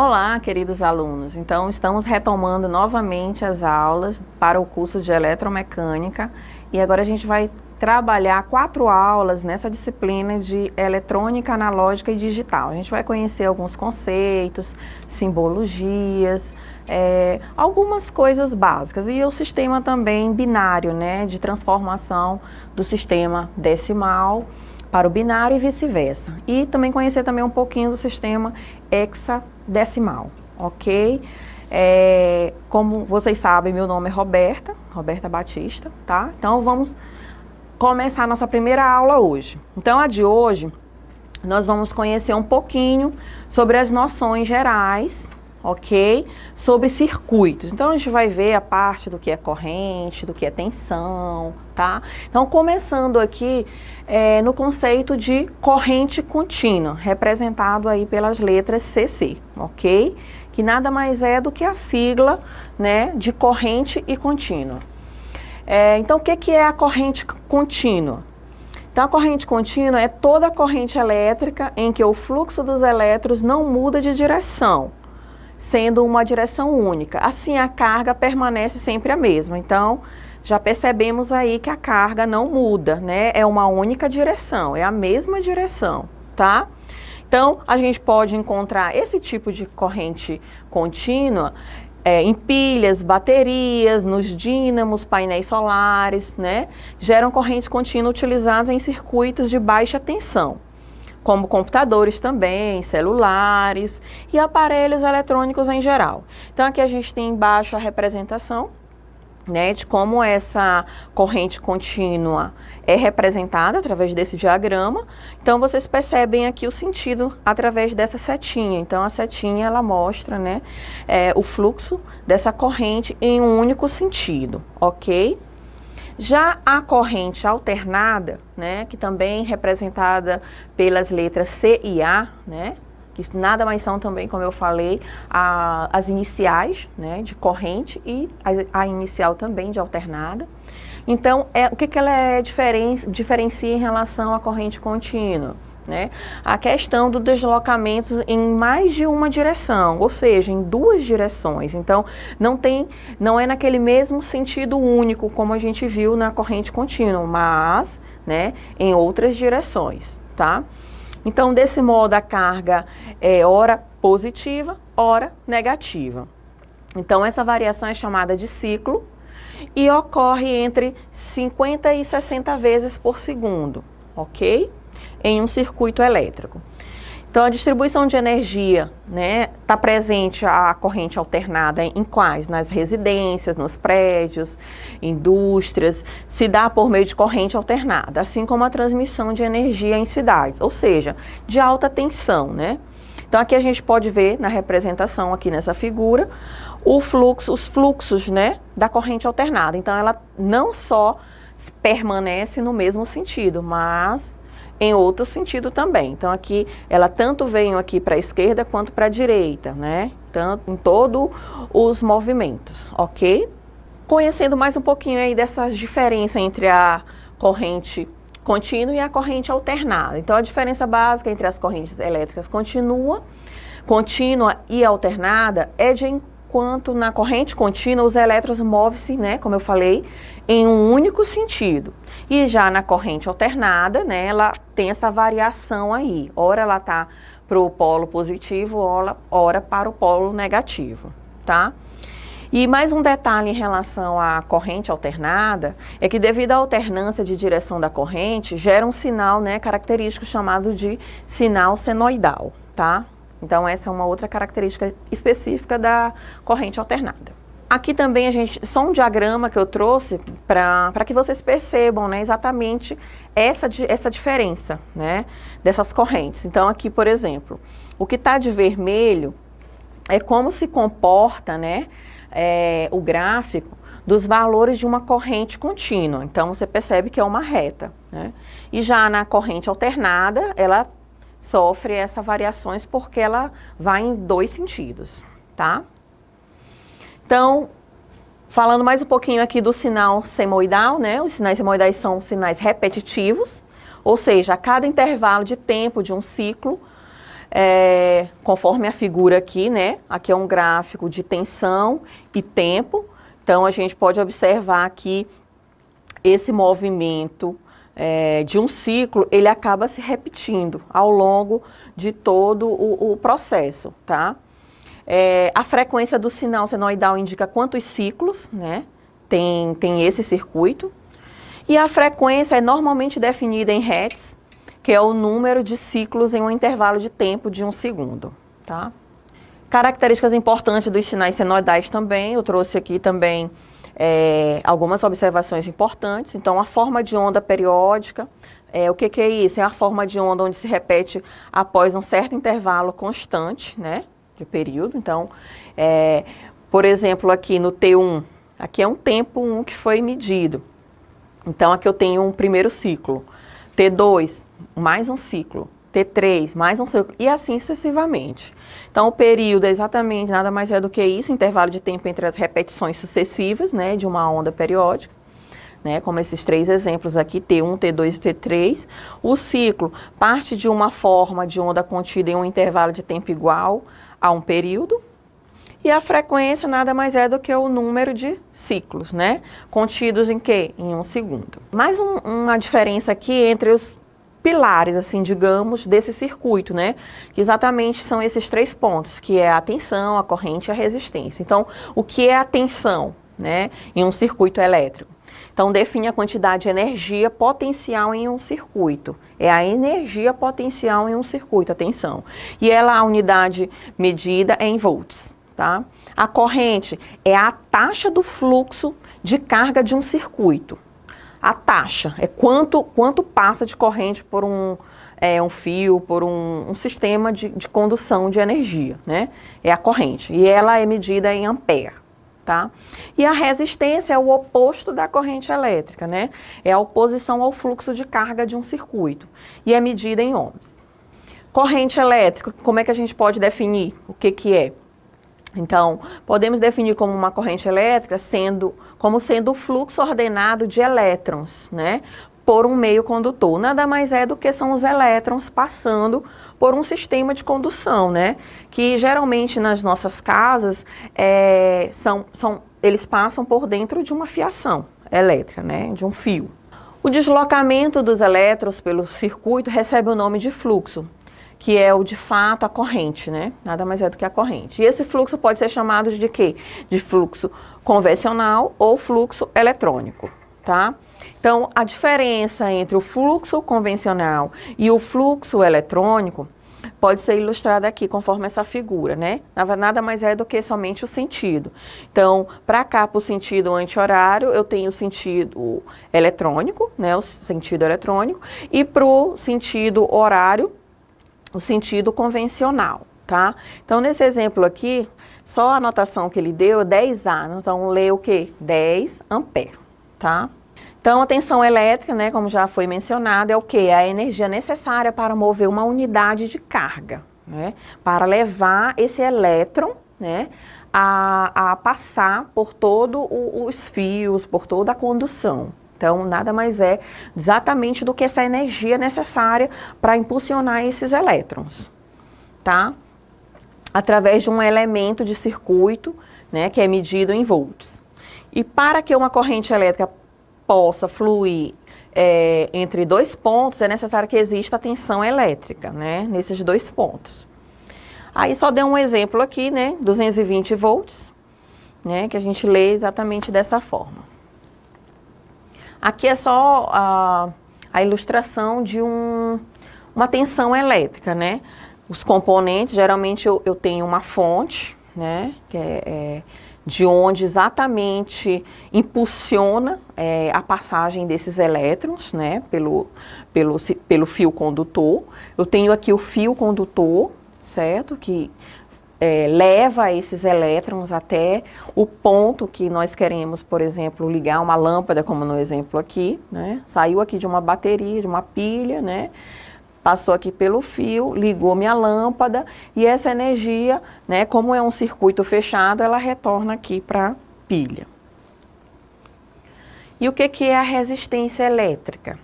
Olá, queridos alunos. Então, estamos retomando novamente as aulas para o curso de eletromecânica e agora a gente vai trabalhar quatro aulas nessa disciplina de eletrônica analógica e digital. A gente vai conhecer alguns conceitos, simbologias, é, algumas coisas básicas e o sistema também binário, né, de transformação do sistema decimal para o binário e vice-versa. E também conhecer também um pouquinho do sistema hexadecimal, ok? É, como vocês sabem, meu nome é Roberta, Roberta Batista, tá? Então vamos começar a nossa primeira aula hoje. Então a de hoje nós vamos conhecer um pouquinho sobre as noções gerais ok? Sobre circuitos. Então a gente vai ver a parte do que é corrente, do que é tensão, tá? Então começando aqui é, no conceito de corrente contínua, representado aí pelas letras CC, ok? Que nada mais é do que a sigla, né, de corrente e contínua. É, então o que, que é a corrente contínua? Então, a corrente contínua é toda a corrente elétrica em que o fluxo dos elétrons não muda de direção, sendo uma direção única. Assim, a carga permanece sempre a mesma. Então, já percebemos aí que a carga não muda, né? É uma única direção, é a mesma direção, tá? Então, a gente pode encontrar esse tipo de corrente contínua é, em pilhas, baterias, nos dínamos, painéis solares, né? Geram correntes contínuas utilizadas em circuitos de baixa tensão como computadores também, celulares e aparelhos eletrônicos em geral. Então aqui a gente tem embaixo a representação né, de como essa corrente contínua é representada através desse diagrama. Então, vocês percebem aqui o sentido através dessa setinha. Então, a setinha ela mostra né, é, o fluxo dessa corrente em um único sentido, ok? Já a corrente alternada, né, que também é representada pelas letras C e A, né, que nada mais são também, como eu falei, a, as iniciais né, de corrente e a, a inicial também de alternada. Então, é, o que, que ela é diferen, diferencia em relação à corrente contínua? Né? A questão do deslocamento em mais de uma direção, ou seja, em duas direções. Então, não tem, não é naquele mesmo sentido único como a gente viu na corrente contínua, mas, né, em outras direções, tá? Então, desse modo, a carga é hora positiva, hora negativa. Então, essa variação é chamada de ciclo e ocorre entre 50 e 60 vezes por segundo, ok? em um circuito elétrico. Então, a distribuição de energia está né, tá presente a corrente alternada em quais? Nas residências, nos prédios, indústrias, se dá por meio de corrente alternada, assim como a transmissão de energia em cidades, ou seja, de alta tensão. Né? Então, aqui a gente pode ver na representação, aqui nessa figura, o fluxo, os fluxos né, da corrente alternada. Então, ela não só permanece no mesmo sentido, mas em outro sentido também. Então aqui ela tanto veio aqui para a esquerda quanto para a direita, né? Tanto em todos os movimentos, ok? Conhecendo mais um pouquinho aí dessas diferenças entre a corrente contínua e a corrente alternada. Então a diferença básica entre as correntes elétricas continua, contínua e alternada é de quanto na corrente contínua, os elétrons movem-se, né, como eu falei, em um único sentido. E já na corrente alternada, né, ela tem essa variação aí. Ora ela está para o polo positivo, ora, ora para o polo negativo, tá? E mais um detalhe em relação à corrente alternada é que devido à alternância de direção da corrente, gera um sinal né, característico chamado de sinal senoidal, tá? Então, essa é uma outra característica específica da corrente alternada. Aqui também a gente, só um diagrama que eu trouxe para que vocês percebam né, exatamente essa, essa diferença né, dessas correntes. Então, aqui, por exemplo, o que está de vermelho é como se comporta né, é, o gráfico dos valores de uma corrente contínua. Então, você percebe que é uma reta. Né? E já na corrente alternada, ela sofre essas variações porque ela vai em dois sentidos, tá? Então, falando mais um pouquinho aqui do sinal semoidal, né? Os sinais semoidais são sinais repetitivos, ou seja, a cada intervalo de tempo de um ciclo, é, conforme a figura aqui, né? Aqui é um gráfico de tensão e tempo. Então, a gente pode observar aqui esse movimento é, de um ciclo, ele acaba se repetindo ao longo de todo o, o processo, tá? É, a frequência do sinal senoidal indica quantos ciclos, né? Tem, tem esse circuito. E a frequência é normalmente definida em hertz, que é o número de ciclos em um intervalo de tempo de um segundo, tá? Características importantes dos sinais senoidais também, eu trouxe aqui também é, algumas observações importantes. Então, a forma de onda periódica, é, o que, que, é isso? É a forma de onda onde se repete após um certo intervalo constante, né, de período. Então, é, por exemplo, aqui no T1, aqui é um tempo 1 que foi medido. Então, aqui eu tenho um primeiro ciclo. T2, mais um ciclo. T3, mais um ciclo, e assim sucessivamente. Então, o período é exatamente nada mais é do que isso, intervalo de tempo entre as repetições sucessivas, né, de uma onda periódica, né, como esses três exemplos aqui, T1, T2 e T3. O ciclo parte de uma forma de onda contida em um intervalo de tempo igual a um período, e a frequência nada mais é do que o número de ciclos, né? Contidos em quê? Em um segundo. Mais um, uma diferença aqui entre os pilares, assim, digamos, desse circuito, né? Que exatamente são esses três pontos, que é a tensão, a corrente e a resistência. Então, o que é a tensão, né, em um circuito elétrico? Então, define a quantidade de energia potencial em um circuito. É a energia potencial em um circuito, a tensão. E ela, a unidade medida é em volts, tá? A corrente é a taxa do fluxo de carga de um circuito a taxa, é quanto, quanto passa de corrente por um, é, um fio, por um, um sistema de, de, condução de energia, né? É a corrente. E ela é medida em ampere, tá? E a resistência é o oposto da corrente elétrica, né? É a oposição ao fluxo de carga de um circuito. E é medida em ohms. Corrente elétrica, como é que a gente pode definir o que, que é? Então, podemos definir como uma corrente elétrica sendo, como sendo o fluxo ordenado de elétrons, né? Por um meio condutor. Nada mais é do que são os elétrons passando por um sistema de condução, né? Que geralmente nas nossas casas é, são, são, eles passam por dentro de uma fiação elétrica, né? De um fio. O deslocamento dos elétrons pelo circuito recebe o nome de fluxo que é o de fato a corrente, né? Nada mais é do que a corrente. E esse fluxo pode ser chamado de quê? De fluxo convencional ou fluxo eletrônico, tá? Então, a diferença entre o fluxo convencional e o fluxo eletrônico pode ser ilustrada aqui conforme essa figura, né? Nada mais é do que somente o sentido. Então, para cá, para o sentido anti-horário, eu tenho o sentido eletrônico, né? O sentido eletrônico. E para o sentido horário, o sentido convencional. Tá? Então, nesse exemplo aqui, só a anotação que ele deu é 10A. Então, lê o quê? 10 ampere, tá? Então, a tensão elétrica, né, como já foi mencionado, é o quê? É a energia necessária para mover uma unidade de carga, né? Para levar esse elétron, né, a, a passar por todos os fios, por toda a condução. Então, nada mais é exatamente do que essa energia necessária para impulsionar esses elétrons, tá? Através de um elemento de circuito, né, que é medido em volts. E para que uma corrente elétrica possa fluir é, entre dois pontos, é necessário que exista a tensão elétrica, né, nesses dois pontos. Aí só deu um exemplo aqui, né, 220 volts, né, que a gente lê exatamente dessa forma. Aqui é só a, a ilustração de um, uma tensão elétrica, né? Os componentes, geralmente eu, eu tenho uma fonte, né? Que é, é de onde exatamente impulsiona é, a passagem desses elétrons, né, pelo, pelo, pelo fio condutor. Eu tenho aqui o fio condutor, certo? Que é, leva esses elétrons até o ponto que nós queremos, por exemplo, ligar uma lâmpada, como no exemplo aqui, né? Saiu aqui de uma bateria, de uma pilha, né? Passou aqui pelo fio, ligou minha lâmpada e essa energia, né, como é um circuito fechado, ela retorna aqui para a pilha. E o que, que é a resistência elétrica?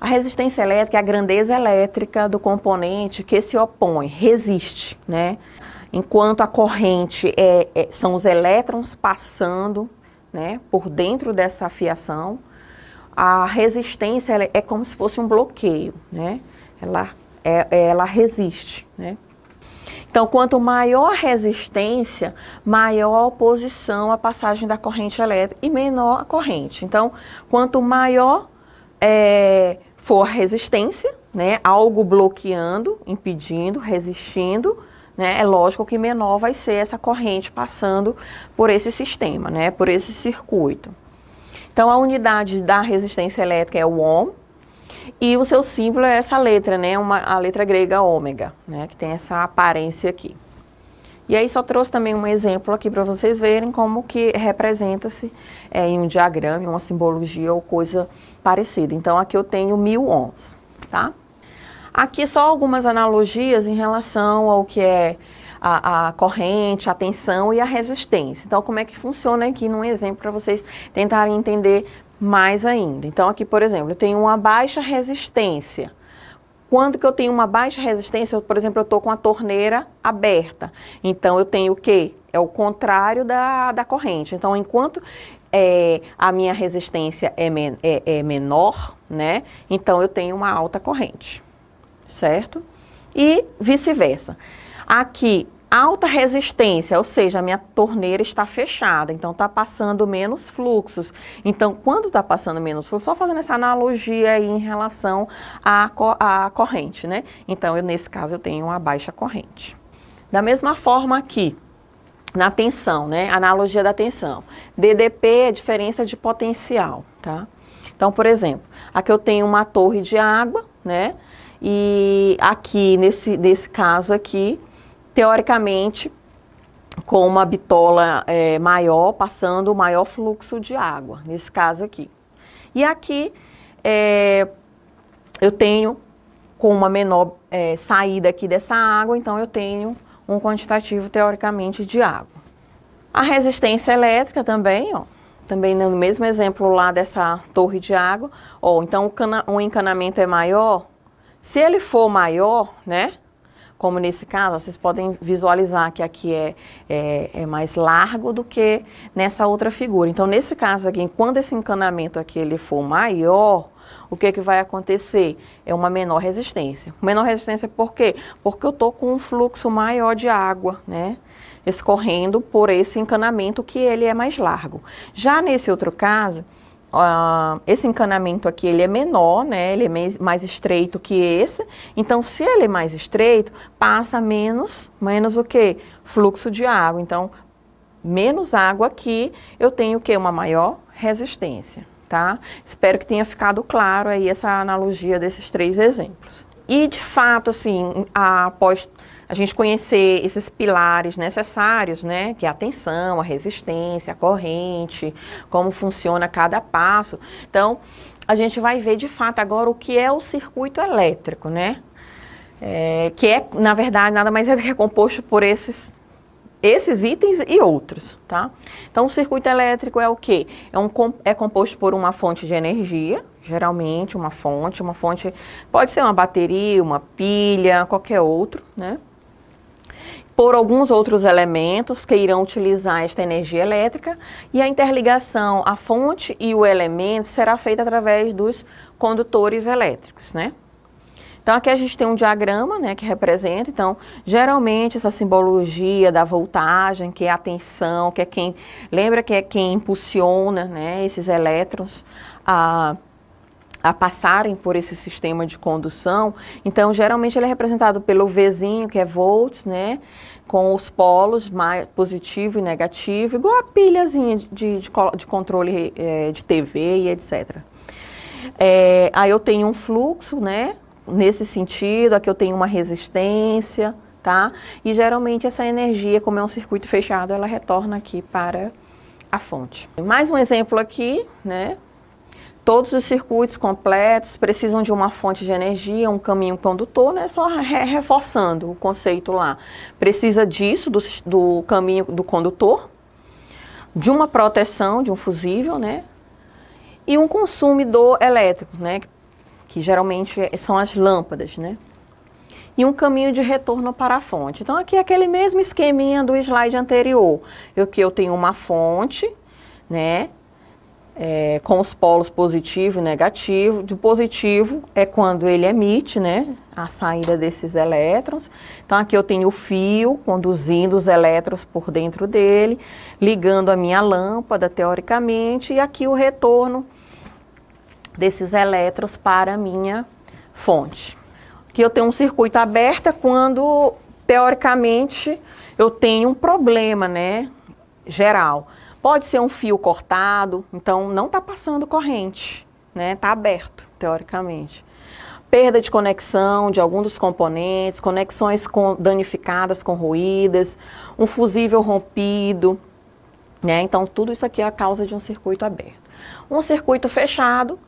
A resistência elétrica é a grandeza elétrica do componente que se opõe, resiste, né? Enquanto a corrente é, é, são os elétrons passando né, por dentro dessa fiação, a resistência é como se fosse um bloqueio, né? Ela, é, é, ela resiste, né? Então, quanto maior a resistência, maior a oposição à passagem da corrente elétrica e menor a corrente. Então, quanto maior é, for a resistência, né, algo bloqueando, impedindo, resistindo, né? É lógico que menor vai ser essa corrente passando por esse sistema, né? por esse circuito. Então, a unidade da resistência elétrica é o ohm, e o seu símbolo é essa letra, né? Uma, a letra grega ômega, né? Que tem essa aparência aqui. E aí só trouxe também um exemplo aqui para vocês verem como que representa-se é, em um diagrama, uma simbologia ou coisa parecida. Então aqui eu tenho mil ohms, tá? Aqui só algumas analogias em relação ao que é a, a, corrente, a tensão e a resistência. Então, como é que funciona aqui num exemplo para vocês tentarem entender mais ainda. Então, aqui, por exemplo, eu tenho uma baixa resistência. Quando que eu tenho uma baixa resistência, eu, por exemplo, eu estou com a torneira aberta. Então, eu tenho o quê? É o contrário da, da corrente. Então, enquanto é, a minha resistência é, men é, é menor, né? Então, eu tenho uma alta corrente certo? E vice-versa. Aqui, alta resistência, ou seja, a minha torneira está fechada, então está passando menos fluxos. Então, quando está passando menos fluxos, só fazendo essa analogia aí em relação à, co à corrente, né? Então, eu, nesse caso, eu tenho uma baixa corrente. Da mesma forma aqui, na tensão, né? Analogia da tensão. DDP é diferença de potencial, tá? Então, por exemplo, aqui eu tenho uma torre de água, né? E aqui, nesse, nesse caso aqui, teoricamente, com uma bitola é, maior, passando o maior fluxo de água, nesse caso aqui. E aqui é, eu tenho, com uma menor é, saída aqui dessa água, então eu tenho um quantitativo, teoricamente, de água. A resistência elétrica também, ó, também no mesmo exemplo lá dessa torre de água, ó, então o encanamento é maior, se ele for maior, né? Como nesse caso, vocês podem visualizar que aqui é, é, é mais largo do que nessa outra figura. Então, nesse caso aqui, quando esse encanamento aqui ele for maior, o que, é que vai acontecer? É uma menor resistência. Menor resistência por quê? Porque eu estou com um fluxo maior de água, né? Escorrendo por esse encanamento que ele é mais largo. Já nesse outro caso, uh, esse encanamento aqui ele é menor, né? Ele é mais, mais estreito que esse. Então, se ele é mais estreito, passa menos, menos o que? Fluxo de água. Então, menos água aqui, eu tenho o que? Uma maior resistência, tá? Espero que tenha ficado claro aí essa analogia desses três exemplos. E de fato, assim, a, após a gente conhecer esses pilares necessários, né, que é a tensão, a resistência, a corrente, como funciona cada passo. Então, a gente vai ver de fato agora o que é o circuito elétrico, né? É, que é, na verdade, nada mais é que composto por esses, esses itens e outros, tá? Então, o circuito elétrico é o quê? É, um, é composto por uma fonte de energia, geralmente uma fonte, uma fonte, pode ser uma bateria, uma pilha, qualquer outro, né? por alguns outros elementos que irão utilizar esta energia elétrica e a interligação à fonte e o elemento será feita através dos condutores elétricos, né? Então aqui a gente tem um diagrama, né, que representa, então, geralmente essa simbologia da voltagem, que é a tensão, que é quem, lembra que é quem impulsiona, né, esses elétrons a a passarem por esse sistema de condução. Então, geralmente ele é representado pelo Vzinho, que é volts, né? Com os polos mais positivo e negativo, igual a pilhazinha de, de, de controle é, de TV e etc. É, aí eu tenho um fluxo, né? Nesse sentido, aqui eu tenho uma resistência, tá? E geralmente essa energia, como é um circuito fechado, ela retorna aqui para a fonte. Mais um exemplo aqui, né? Todos os circuitos completos precisam de uma fonte de energia, um caminho condutor, né? Só re reforçando o conceito lá. Precisa disso, do, do caminho do condutor, de uma proteção, de um fusível, né? E um consumidor elétrico, né? Que geralmente é, são as lâmpadas, né? e um caminho de retorno para a fonte. Então, aqui é aquele mesmo esqueminha do slide anterior. Eu que eu tenho uma fonte, né? é, com os polos positivo e negativo. O positivo é quando ele emite né, a saída desses elétrons. Então, aqui eu tenho o fio conduzindo os elétrons por dentro dele, ligando a minha lâmpada, teoricamente, e aqui o retorno desses elétrons para a minha fonte. Aqui eu tenho um circuito aberto é quando, teoricamente, eu tenho um problema né, geral. Pode ser um fio cortado, então não está passando corrente, né? Está aberto, teoricamente. Perda de conexão de algum dos componentes, conexões com, danificadas, corroídas, um fusível rompido, né? Então tudo isso aqui é a causa de um circuito aberto. Um circuito fechado,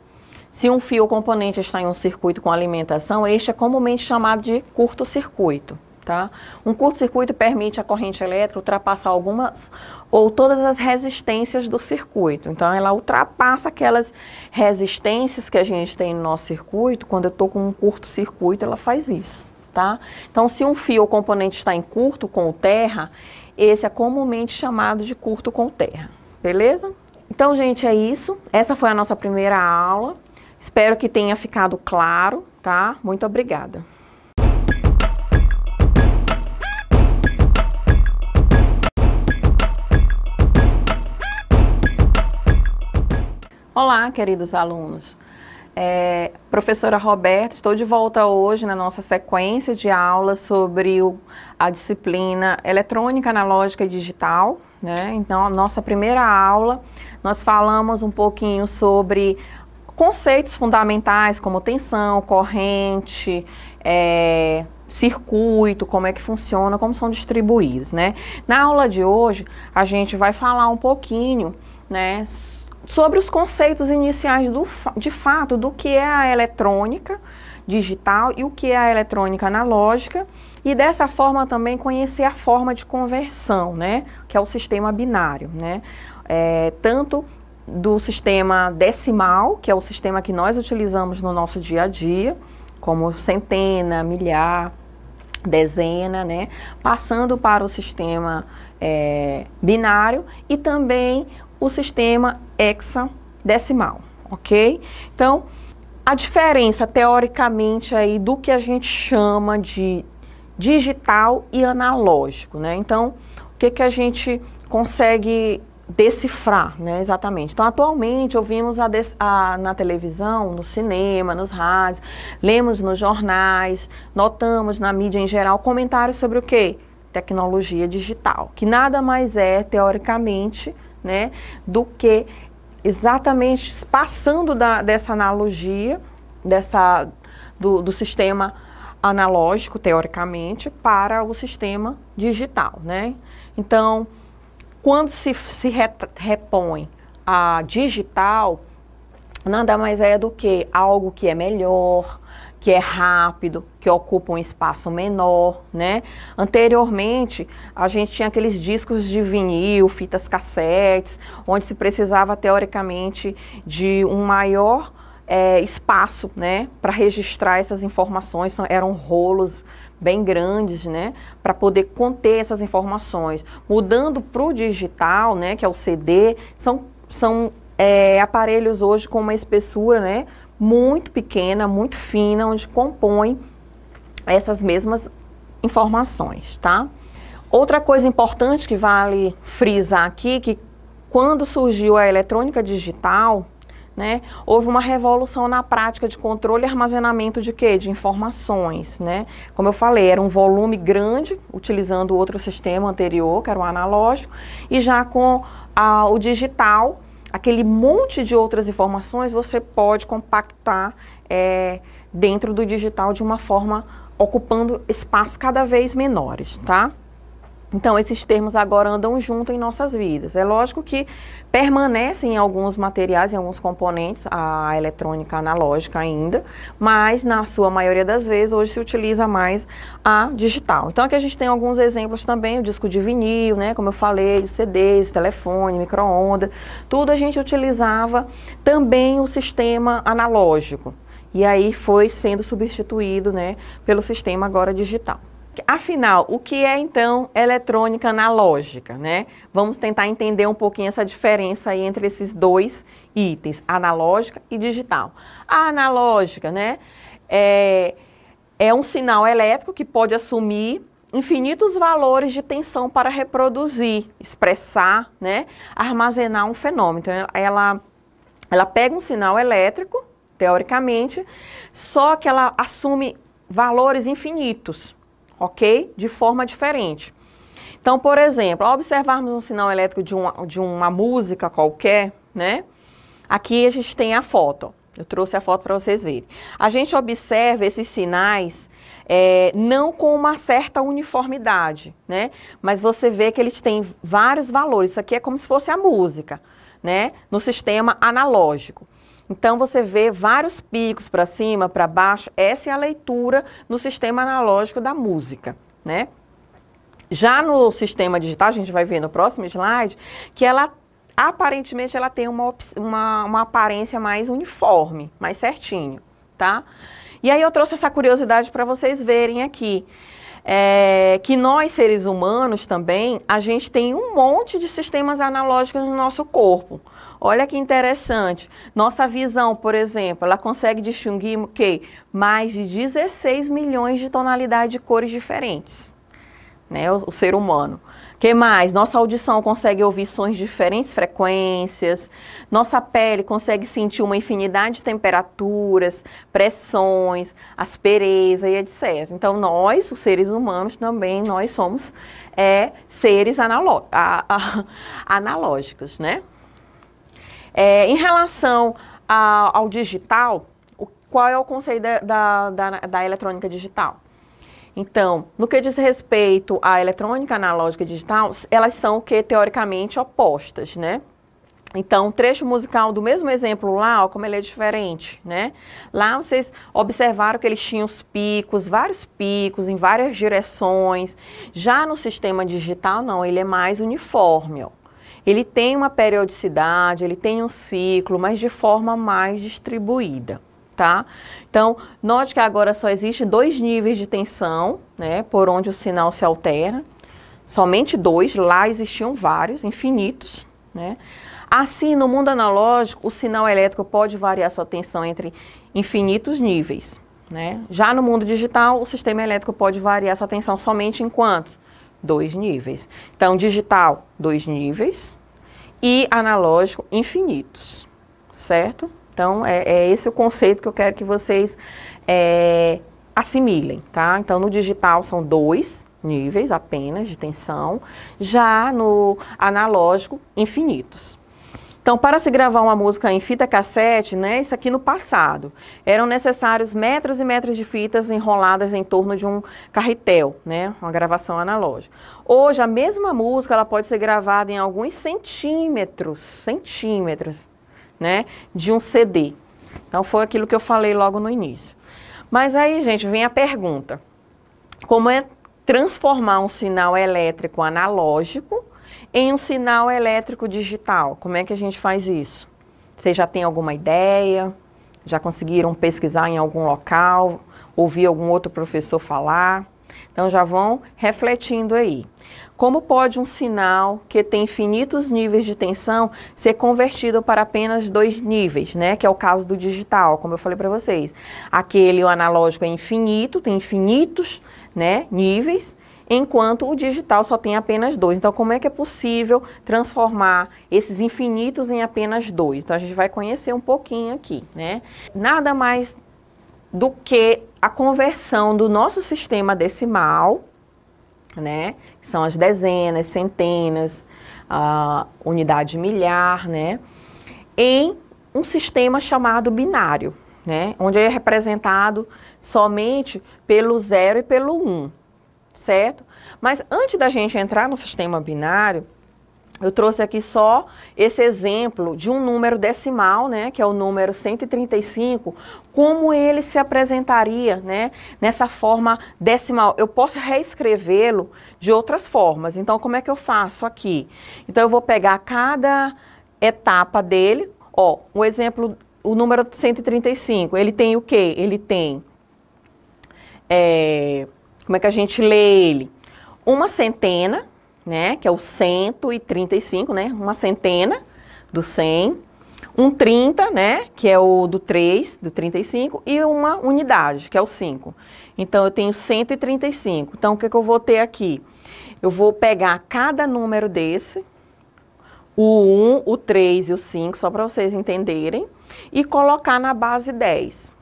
se um fio ou componente está em um circuito com alimentação, este é comumente chamado de curto-circuito. Tá? Um curto-circuito permite a corrente elétrica ultrapassar algumas ou todas as resistências do circuito. Então, ela ultrapassa aquelas resistências que a gente tem no nosso circuito. Quando eu estou com um curto-circuito, ela faz isso. Tá? Então, se um fio ou componente está em curto com o terra, esse é comumente chamado de curto com terra. Beleza? Então, gente, é isso. Essa foi a nossa primeira aula. Espero que tenha ficado claro, tá? Muito obrigada. Olá, queridos alunos. É, professora Roberta, estou de volta hoje na nossa sequência de aulas sobre o, a disciplina eletrônica analógica e digital. Né? Então, a nossa primeira aula, nós falamos um pouquinho sobre conceitos fundamentais como tensão, corrente, é, circuito, como é que funciona, como são distribuídos. Né? Na aula de hoje, a gente vai falar um pouquinho né, sobre sobre os conceitos iniciais do, de fato do que é a eletrônica digital e o que é a eletrônica analógica e dessa forma também conhecer a forma de conversão, né, que é o sistema binário, né, é, tanto do sistema decimal, que é o sistema que nós utilizamos no nosso dia a dia, como centena, milhar, dezena, né? Passando para o sistema é, binário e também o sistema hexadecimal, ok? Então, a diferença teoricamente aí do que a gente chama de digital e analógico, né? Então, o que, que a gente consegue decifrar, né? Exatamente. Então, atualmente, ouvimos a, a, na televisão, no cinema, nos rádios, lemos nos jornais, notamos na mídia em geral comentários sobre o quê? Tecnologia digital, que nada mais é, teoricamente, né, do que exatamente passando da, dessa analogia, dessa, do, do sistema analógico, teoricamente, para o sistema digital. Né? Então, quando se, se re, repõe a digital, nada mais é do que algo que é melhor, que é rápido, que ocupa um espaço menor, né? Anteriormente, a gente tinha aqueles discos de vinil, fitas cassetes, onde se precisava, teoricamente, de um maior é, espaço, né? Para registrar essas informações, então, eram rolos bem grandes, né, para poder conter essas informações. Mudando para o digital, né, que é o CD, são, são é, aparelhos hoje com uma espessura, né, muito pequena, muito fina, onde compõe essas mesmas informações, tá? Outra coisa importante que vale frisar aqui, que quando surgiu a eletrônica digital, né, houve uma revolução na prática de controle e armazenamento de quê? De informações, né? Como eu falei, era um volume grande, utilizando outro sistema anterior, que era o analógico, e já com a, o digital, aquele monte de outras informações você pode compactar é, dentro do digital de uma forma ocupando espaços cada vez menores, tá? Então, esses termos agora andam junto em nossas vidas. É lógico que permanecem em alguns materiais, em alguns componentes, a eletrônica analógica ainda, mas na sua maioria das vezes hoje se utiliza mais a digital. Então, aqui a gente tem alguns exemplos também, o disco de vinil, né, como eu falei, os CDs, telefone, micro-ondas, tudo a gente utilizava também o sistema analógico. E aí foi sendo substituído né, pelo sistema agora digital. Afinal, o que é então eletrônica analógica, né? Vamos tentar entender um pouquinho essa diferença aí entre esses dois itens, analógica e digital. A analógica, né, é, é um sinal elétrico que pode assumir infinitos valores de tensão para reproduzir, expressar, né, armazenar um fenômeno. Então, ela, ela pega um sinal elétrico, teoricamente, só que ela assume valores infinitos ok? De forma diferente. Então, por exemplo, ao observarmos um sinal elétrico de uma, de uma música qualquer, né? Aqui a gente tem a foto. Eu trouxe a foto para vocês verem. A gente observa esses sinais é, não com uma certa uniformidade, né? Mas você vê que eles têm vários valores. Isso aqui é como se fosse a música, né? No sistema analógico. Então você vê vários picos para cima, para baixo. Essa é a leitura no sistema analógico da música, né? Já no sistema digital, a gente vai ver no próximo slide, que ela aparentemente ela tem uma, uma, uma aparência mais uniforme, mais certinho, tá? E aí eu trouxe essa curiosidade para vocês verem aqui é, que nós seres humanos também, a gente tem um monte de sistemas analógicos no nosso corpo. Olha que interessante. Nossa visão, por exemplo, ela consegue distinguir okay, mais de 16 milhões de tonalidades de cores diferentes, né, o, o ser humano que mais? Nossa audição consegue ouvir sons de diferentes frequências, nossa pele consegue sentir uma infinidade de temperaturas, pressões, aspereza e etc. Então, nós, os seres humanos, também nós somos é, seres analó a, a, analógicos, né? É, em relação a, ao digital, o, qual é o conceito da, da, da, da eletrônica digital? Então, no que diz respeito à eletrônica analógica e digital, elas são o que teoricamente opostas, né? Então, o trecho musical do mesmo exemplo lá, ó, como ele é diferente, né? Lá vocês observaram que eles tinham os picos, vários picos em várias direções. Já no sistema digital, não, ele é mais uniforme, ó. Ele tem uma periodicidade, ele tem um ciclo, mas de forma mais distribuída tá? Então, note que agora só existem dois níveis de tensão, né, por onde o sinal se altera. Somente dois, lá existiam vários, infinitos, né? Assim, no mundo analógico, o sinal elétrico pode variar sua tensão entre infinitos níveis, né? Já no mundo digital, o sistema elétrico pode variar sua tensão somente em quantos? Dois níveis. Então, digital, dois níveis e analógico, infinitos, certo? Então, é, é esse o conceito que eu quero que vocês é, assimilem, tá? Então, no digital são dois níveis apenas de tensão, já no analógico, infinitos. Então, para se gravar uma música em fita cassete, né, isso aqui no passado, eram necessários metros e metros de fitas enroladas em torno de um carretel, né, uma gravação analógica. Hoje, a mesma música ela pode ser gravada em alguns centímetros, centímetros né, de um CD. Então foi aquilo que eu falei logo no início. Mas aí, gente, vem a pergunta: como é transformar um sinal elétrico analógico em um sinal elétrico digital? Como é que a gente faz isso? Vocês já têm alguma ideia? Já conseguiram pesquisar em algum local? Ouvir algum outro professor falar? Então já vão refletindo aí. Como pode um sinal que tem infinitos níveis de tensão ser convertido para apenas dois níveis, né? Que é o caso do digital, como eu falei para vocês. Aquele o analógico é infinito, tem infinitos, né, níveis, enquanto o digital só tem apenas dois. Então, como é que é possível transformar esses infinitos em apenas dois? Então, a gente vai conhecer um pouquinho aqui, né? Nada mais do que a conversão do nosso sistema decimal né? São as dezenas, centenas, a unidade milhar, né? Em um sistema chamado binário, né? Onde é representado somente pelo zero e pelo um, certo? Mas antes da gente entrar no sistema binário, eu trouxe aqui só esse exemplo de um número decimal, né, que é o número 135, como ele se apresentaria, né, nessa forma decimal. Eu posso reescrevê-lo de outras formas. Então, como é que eu faço aqui? Então, eu vou pegar cada etapa dele, ó, um exemplo, o número 135, ele tem o quê? Ele tem, é, como é que a gente lê ele? Uma centena, né? Que é o 135, né? Uma centena do 100. Um 30, né? Que é o do 3, do 35. E uma unidade, que é o 5. Então, eu tenho 135. Então, o que, que eu vou ter aqui? Eu vou pegar cada número desse, o 1, o 3 e o 5, só para vocês entenderem, e colocar na base 10.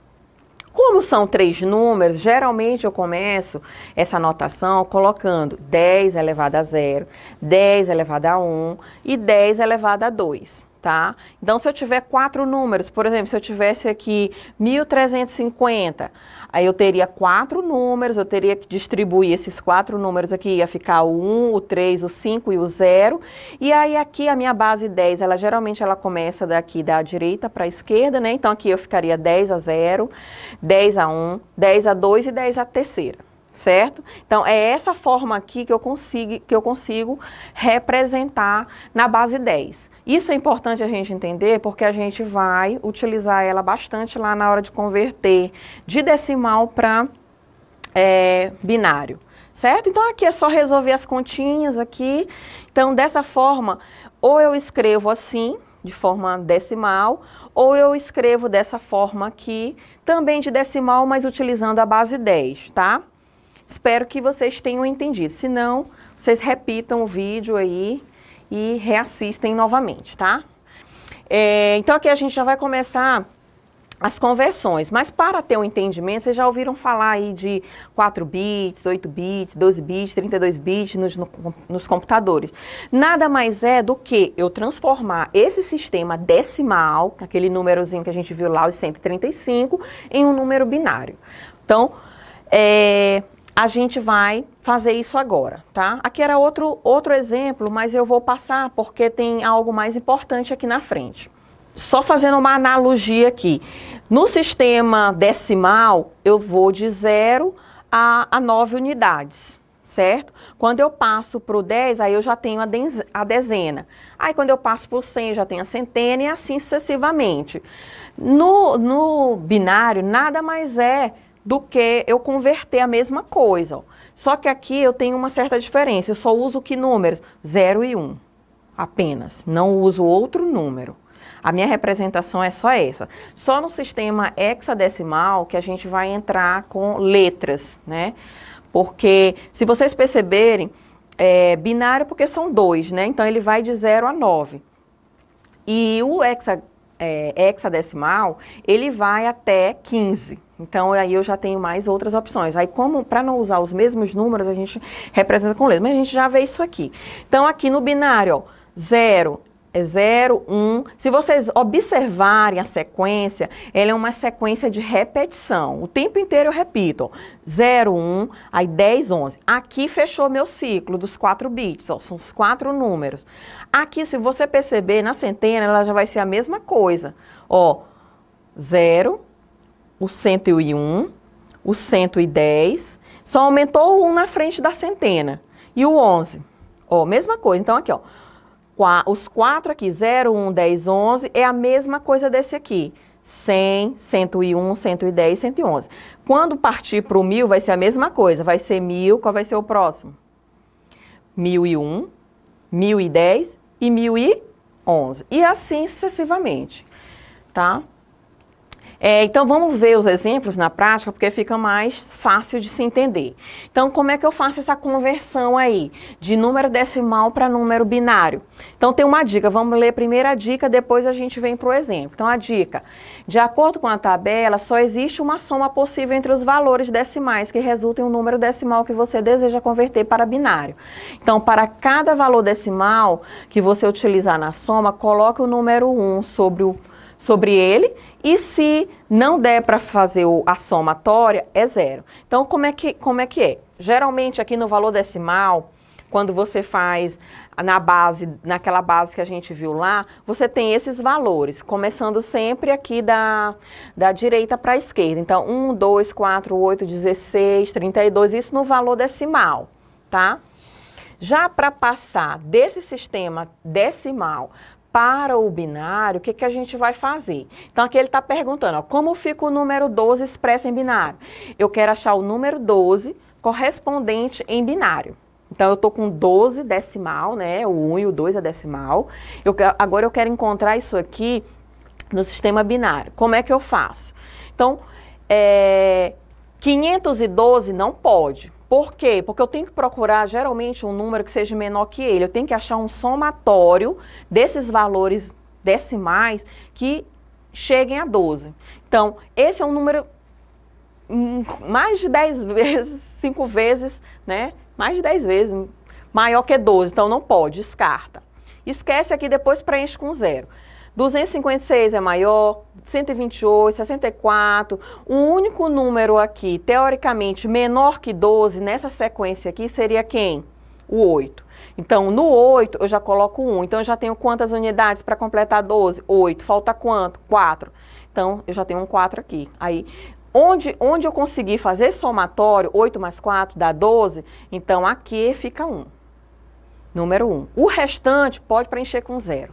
Como são três números, geralmente eu começo essa anotação colocando 10 elevado a 0, 10 elevado a 1 e 10 elevado a 2 tá? Então, se eu tiver quatro números, por exemplo, se eu tivesse aqui 1.350, aí eu teria quatro números, eu teria que distribuir esses quatro números aqui, ia ficar o 1, o 3, o 5 e o 0. E aí aqui a minha base 10, ela geralmente ela começa daqui da direita para a esquerda, né? Então aqui eu ficaria 10 a 0, 10 a 1, 10 a 2 e 10 a terceira certo? Então é essa forma aqui que eu consigo que eu consigo representar na base 10. Isso é importante a gente entender porque a gente vai utilizar ela bastante lá na hora de converter de decimal para é, binário, certo? Então aqui é só resolver as continhas aqui. Então dessa forma, ou eu escrevo assim, de forma decimal, ou eu escrevo dessa forma aqui, também de decimal, mas utilizando a base 10, tá? Espero que vocês tenham entendido. Se não, vocês repitam o vídeo aí e reassistem novamente, tá? É, então aqui a gente já vai começar as conversões, mas para ter um entendimento, vocês já ouviram falar aí de 4 bits, 8 bits, 12 bits, 32 bits nos, no, nos computadores. Nada mais é do que eu transformar esse sistema decimal, aquele númerozinho que a gente viu lá, os 135, em um número binário. Então, é, a gente vai fazer isso agora, tá? Aqui era outro, outro exemplo, mas eu vou passar porque tem algo mais importante aqui na frente. Só fazendo uma analogia aqui. No sistema decimal, eu vou de 0 a, a 9 unidades, certo? Quando eu passo para o 10, aí eu já tenho a, de, a dezena. Aí quando eu passo para o 100, já tenho a centena e assim sucessivamente. No, no binário, nada mais é do que eu converter a mesma coisa. Ó. Só que aqui eu tenho uma certa diferença, eu só uso que números? 0 e 1, um, apenas, não uso outro número. A minha representação é só essa. Só no sistema hexadecimal que a gente vai entrar com letras, né? Porque, se vocês perceberem, é binário porque são dois, né? Então, ele vai de 0 a 9. E o hexa, é, hexadecimal, ele vai até 15. Então aí eu já tenho mais outras opções. Aí como para não usar os mesmos números, a gente representa com letra. Mas a gente já vê isso aqui. Então aqui no binário, ó, 0 é 0, 1. Um. Se vocês observarem a sequência, ela é uma sequência de repetição. O tempo inteiro eu repito. 0, 1, um, aí 10, 11. Aqui fechou meu ciclo dos 4 bits, ó, são os 4 números. Aqui, se você perceber, na centena, ela já vai ser a mesma coisa. Ó, 0, o 101, o 110, só aumentou o 1 na frente da centena. E o 11, ó, mesma coisa. Então, aqui, ó, os 4 aqui, 0, 1, 10, 11, é a mesma coisa desse aqui. 100, 101, 110, 111. Quando partir para o 1.000, vai ser a mesma coisa. Vai ser 1.000, qual vai ser o próximo? 1.001, 1.010 e 1.011. E assim sucessivamente, tá? tá? É, então vamos ver os exemplos na prática, porque fica mais fácil de se entender. Então como é que eu faço essa conversão aí, de número decimal para número binário? Então tem uma dica, vamos ler a primeira dica, depois a gente vem para o exemplo. Então a dica, de acordo com a tabela, só existe uma soma possível entre os valores decimais que resultem em um número decimal que você deseja converter para binário. Então para cada valor decimal que você utilizar na soma, coloque o número 1 sobre o sobre ele e se não der para fazer a somatória, é zero. Então, como é, que, como é que é? Geralmente, aqui no valor decimal, quando você faz na base, naquela base que a gente viu lá, você tem esses valores, começando sempre aqui da, da direita para a esquerda. Então, 1, 2, 4, 8, 16, 32, isso no valor decimal, tá? Já para passar desse sistema decimal para o binário, o que, que a gente vai fazer? Então, aqui ele está perguntando, ó, como fica o número 12 expresso em binário? Eu quero achar o número 12 correspondente em binário. Então, eu estou com 12 decimal, né? O 1 e o 2 é decimal. Eu, agora, eu quero encontrar isso aqui no sistema binário. Como é que eu faço? Então, é, eh, 512 não pode, por quê? Porque eu tenho que procurar geralmente um número que seja menor que ele. Eu tenho que achar um somatório desses valores decimais que cheguem a 12. Então, esse é um número hum, mais de 10 vezes, 5 vezes, né? Mais de 10 vezes maior que 12. Então, não pode, descarta. Esquece aqui, depois preenche com zero. 256 é maior, 128, 64. O único número aqui, teoricamente, menor que 12, nessa sequência aqui, seria quem? O 8. Então, no 8, eu já coloco 1. Então, eu já tenho quantas unidades para completar 12? 8. Falta quanto? 4. Então, eu já tenho um 4 aqui. Aí, Onde, onde eu conseguir fazer somatório, 8 mais 4 dá 12, então aqui fica 1. Número 1. O restante pode preencher com 0.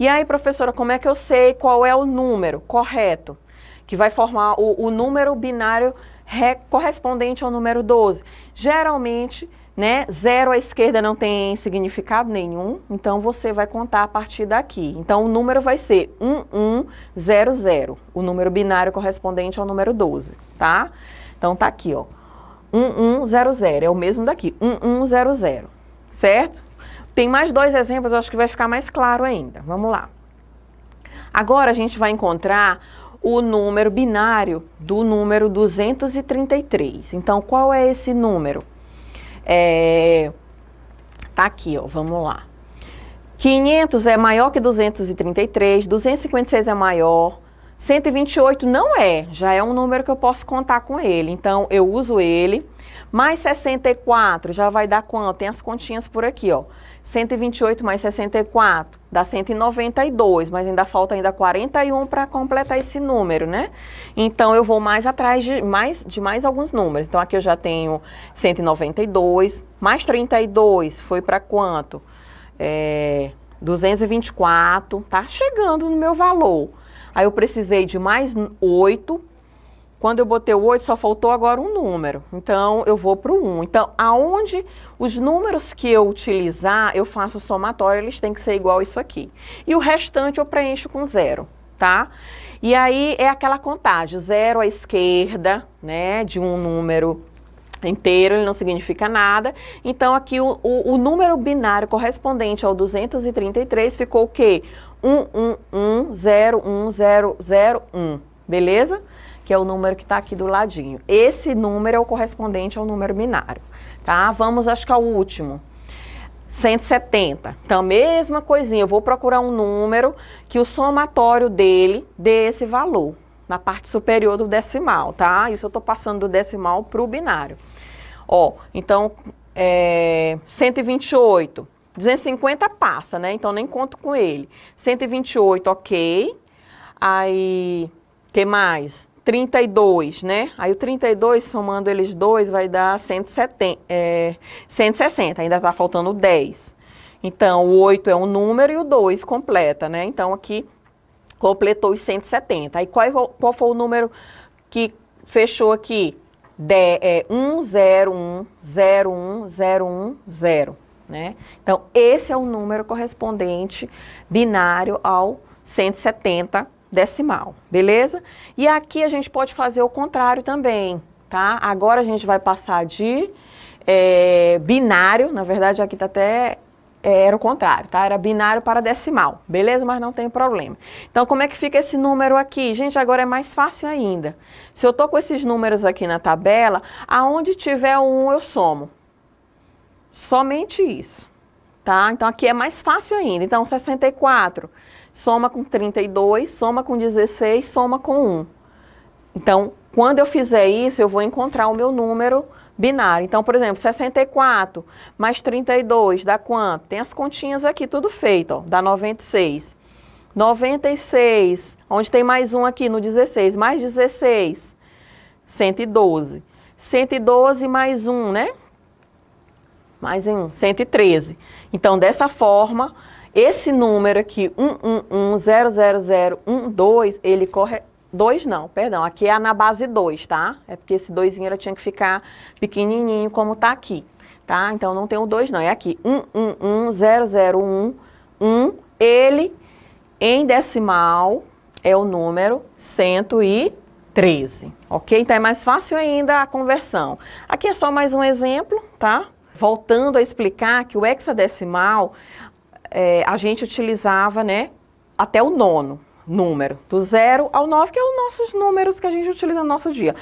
E aí, professora, como é que eu sei qual é o número correto? Que vai formar o, o número binário correspondente ao número 12. Geralmente, né, zero à esquerda não tem significado nenhum, então você vai contar a partir daqui. Então, o número vai ser 1100, o número binário correspondente ao número 12, tá? Então, tá aqui, ó. 1100, é o mesmo daqui, 1100, certo? Tem mais dois exemplos, eu acho que vai ficar mais claro ainda. Vamos lá. Agora a gente vai encontrar o número binário do número 233. Então, qual é esse número? É... Tá aqui, ó, vamos lá. 500 é maior que 233, 256 é maior, 128 não é, já é um número que eu posso contar com ele. Então, eu uso ele mais 64 já vai dar quanto? Tem as continhas por aqui, ó. 128 mais 64 dá 192, mas ainda falta ainda 41 para completar esse número, né? Então eu vou mais atrás de mais de mais alguns números. Então aqui eu já tenho 192, mais 32 foi para quanto? É, 224, tá chegando no meu valor. Aí eu precisei de mais 8 quando eu botei o 8, só faltou agora um número. Então, eu vou para o 1. Então, aonde os números que eu utilizar, eu faço somatório, eles têm que ser igual a isso aqui. E o restante eu preencho com zero, tá? E aí, é aquela contagem. Zero à esquerda, né, de um número inteiro, ele não significa nada. Então, aqui o, o, o, número binário correspondente ao 233 ficou o quê? 11101001, beleza? que é o número que está aqui do ladinho. Esse número é o correspondente ao número binário, tá? Vamos, acho que é o último. 170. Então, mesma coisinha, eu vou procurar um número que o somatório dele dê esse valor, na parte superior do decimal, tá? Isso eu estou passando do decimal para o binário. Ó, então, é, 128. 250 passa, né? Então, nem conto com ele. 128, ok. Aí, que mais? 32, né? Aí o 32, somando eles dois, vai dar 170, é, 160. Ainda está faltando 10. Então, o 8 é um número e o 2 completa, né? Então, aqui completou os 170. Aí, qual, é qual foi o número que fechou aqui? De, é, 1, né? Então, esse é o número correspondente binário ao 170 decimal, beleza? E aqui a gente pode fazer o contrário também, tá? Agora a gente vai passar de é, binário, na verdade aqui tá até é, era o contrário, tá? Era binário para decimal, beleza? Mas não tem problema. Então, como é que fica esse número aqui? Gente, agora é mais fácil ainda. Se eu tô com esses números aqui na tabela, aonde tiver um, eu somo. Somente isso, tá? Então, aqui é mais fácil ainda. Então, 64 soma com 32, soma com 16, soma com 1. Então, quando eu fizer isso, eu vou encontrar o meu número binário. Então, por exemplo, 64 mais 32 dá quanto? Tem as continhas aqui, tudo feito, ó, dá 96. 96, onde tem mais um aqui no 16, mais 16, 112. 112 mais um, né? Mais um, 113. Então, dessa forma, esse número aqui, 11100012, ele corre... 2 não, perdão, aqui é na base 2, tá? É porque esse 2 tinha que ficar pequenininho como tá aqui, tá? Então não tem o 2 não, é aqui, 111001, 1, ele em decimal é o número 113, ok? Então é mais fácil ainda a conversão. Aqui é só mais um exemplo, tá? Voltando a explicar que o hexadecimal, é, a gente utilizava, né, até o nono número, do zero ao nove, que é os nossos números que a gente utiliza no nosso dia.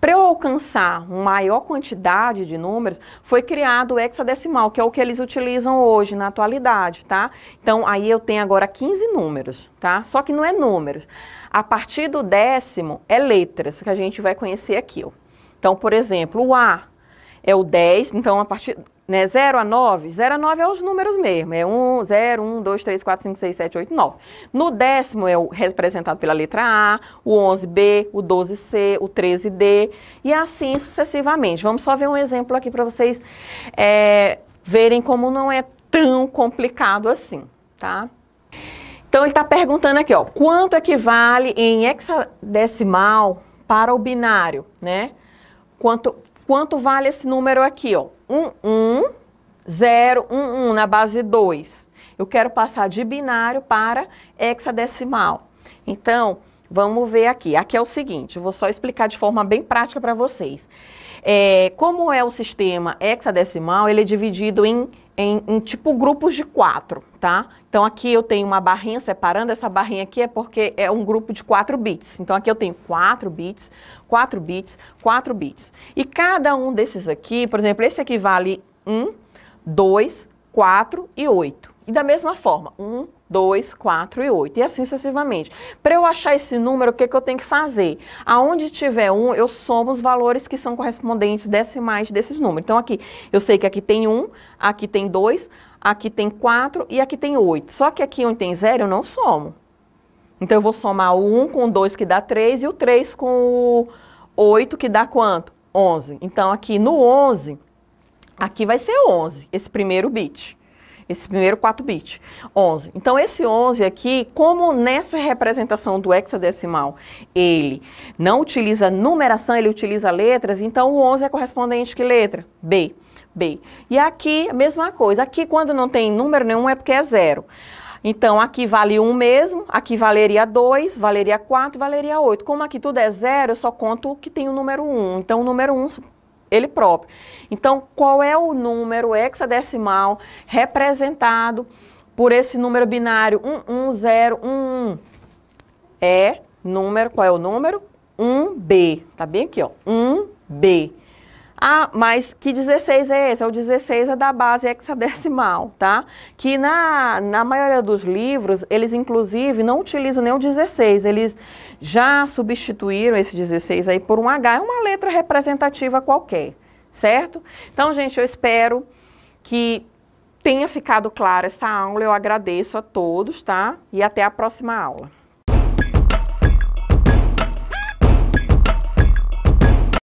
Para eu alcançar maior quantidade de números, foi criado o hexadecimal, que é o que eles utilizam hoje, na atualidade, tá? Então, aí eu tenho agora 15 números, tá? Só que não é números. A partir do décimo, é letras, que a gente vai conhecer aqui, ó. Então, por exemplo, o A é o 10, então a partir né, 0 a 9, 0 a 9 é os números mesmo, é 1, 0, 1, 2, 3, 4, 5, 6, 7, 8, 9. No décimo é o representado pela letra A, o 11B, o 12C, o 13D e assim sucessivamente. Vamos só ver um exemplo aqui para vocês é, verem como não é tão complicado assim, tá? Então ele está perguntando aqui, ó, quanto equivale em hexadecimal para o binário, né? Quanto Quanto vale esse número aqui, ó? 1, 1, 0, 1, 1 na base 2. Eu quero passar de binário para hexadecimal. Então, vamos ver aqui. Aqui é o seguinte, eu vou só explicar de forma bem prática para vocês. É, como é o sistema hexadecimal, ele é dividido em, em, em tipo grupos de quatro, tá? Então aqui eu tenho uma barrinha separando, essa barrinha aqui é porque é um grupo de 4 bits. Então aqui eu tenho 4 bits, 4 bits, 4 bits. E cada um desses aqui, por exemplo, esse aqui vale 1, 2, 4 e 8. E da mesma forma, 1, 2, 4 e 8, e assim sucessivamente. Para eu achar esse número, o que, que eu tenho que fazer? Aonde tiver 1, eu somo os valores que são correspondentes decimais desses números. Então aqui, eu sei que aqui tem 1, aqui tem 2, aqui tem 4 e aqui tem 8. Só que aqui onde tem 0, eu não somo. Então eu vou somar o 1 com o 2 que dá 3 e o 3 com o 8 que dá quanto? 11. Então aqui no 11, aqui vai ser 11, esse primeiro bit. Esse primeiro 4 bit, 11. Então esse 11 aqui, como nessa representação do hexadecimal, ele não utiliza numeração, ele utiliza letras, então o 11 é correspondente que letra? B. B. B. E aqui, a mesma coisa. Aqui, quando não tem número nenhum, é porque é zero. Então, aqui vale 1 um mesmo, aqui valeria 2, valeria 4, valeria 8. Como aqui tudo é zero, eu só conto o que tem o número 1. Um. Então, o número 1 um ele próprio. Então, qual é o número hexadecimal representado por esse número binário 11011? É número, qual é o número? 1B, tá bem aqui, ó, 1B. Ah, mas que 16 é esse? É o 16 é da base hexadecimal, tá? Que na, na maioria dos livros, eles inclusive não utilizam nem o 16, eles já substituíram esse 16 aí por um H, é uma letra representativa qualquer, certo? Então, gente, eu espero que tenha ficado clara essa aula, eu agradeço a todos, tá? E até a próxima aula.